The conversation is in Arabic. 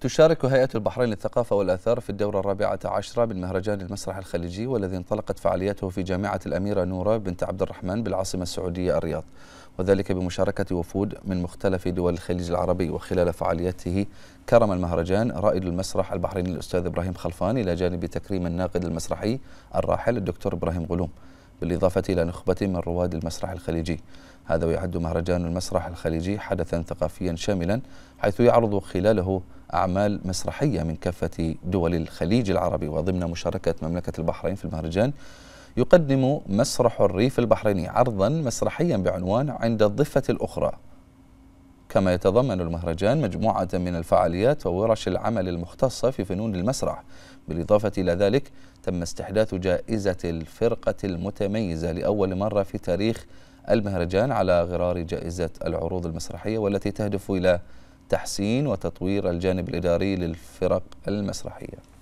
تشارك هيئة البحرين للثقافة والآثار في الدورة الرابعة عشرة من مهرجان المسرح الخليجي والذي انطلقت فعالياته في جامعة الأميرة نورة بنت عبد الرحمن بالعاصمة السعودية الرياض وذلك بمشاركة وفود من مختلف دول الخليج العربي وخلال فعاليته كرم المهرجان رائد المسرح البحريني الأستاذ إبراهيم خلفان إلى جانب تكريم الناقد المسرحي الراحل الدكتور إبراهيم غلوم بالإضافة إلى نخبة من رواد المسرح الخليجي هذا ويعد مهرجان المسرح الخليجي حدثا ثقافيا شاملا حيث يعرض خلاله أعمال مسرحية من كافة دول الخليج العربي وضمن مشاركة مملكة البحرين في المهرجان يقدم مسرح الريف البحريني عرضا مسرحيا بعنوان عند الضفة الأخرى كما يتضمن المهرجان مجموعة من الفعاليات وورش العمل المختصة في فنون المسرح بالإضافة إلى ذلك تم استحداث جائزة الفرقة المتميزة لأول مرة في تاريخ المهرجان على غرار جائزة العروض المسرحية والتي تهدف إلى تحسين وتطوير الجانب الإداري للفرق المسرحية